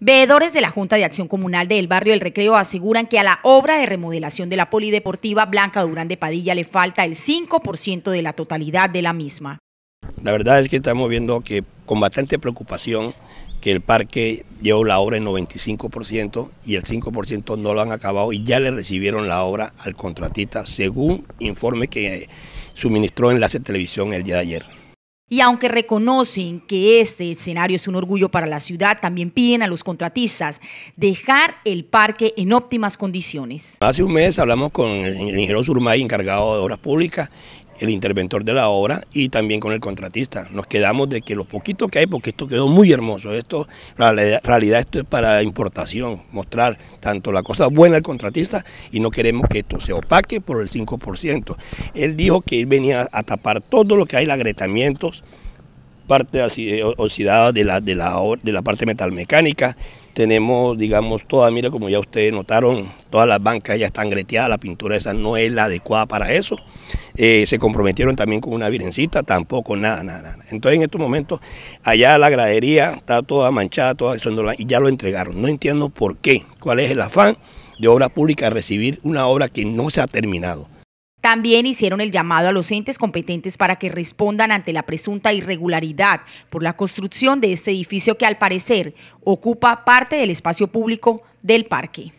Veedores de la Junta de Acción Comunal del Barrio del Recreo aseguran que a la obra de remodelación de la polideportiva Blanca Durán de Padilla le falta el 5% de la totalidad de la misma. La verdad es que estamos viendo que con bastante preocupación que el parque llevó la obra en 95% y el 5% no lo han acabado y ya le recibieron la obra al contratista según informe que suministró Enlace Televisión el día de ayer. Y aunque reconocen que este escenario es un orgullo para la ciudad, también piden a los contratistas dejar el parque en óptimas condiciones. Hace un mes hablamos con el ingeniero Surmay, encargado de Obras Públicas, el interventor de la obra y también con el contratista. Nos quedamos de que lo poquito que hay, porque esto quedó muy hermoso. Esto, en realidad, esto es para importación, mostrar tanto la cosa buena al contratista y no queremos que esto se opaque por el 5%. Él dijo que él venía a tapar todo lo que hay, agretamientos, parte eh, oxidada de la, de la, de la parte metalmecánica. Tenemos, digamos, toda, mira, como ya ustedes notaron, todas las bancas ya están greteadas, la pintura esa no es la adecuada para eso. Eh, se comprometieron también con una virgencita, tampoco nada, nada, nada. Entonces en estos momentos allá la gradería está toda manchada, toda y ya lo entregaron. No entiendo por qué, cuál es el afán de obra pública recibir una obra que no se ha terminado. También hicieron el llamado a los entes competentes para que respondan ante la presunta irregularidad por la construcción de este edificio que al parecer ocupa parte del espacio público del parque.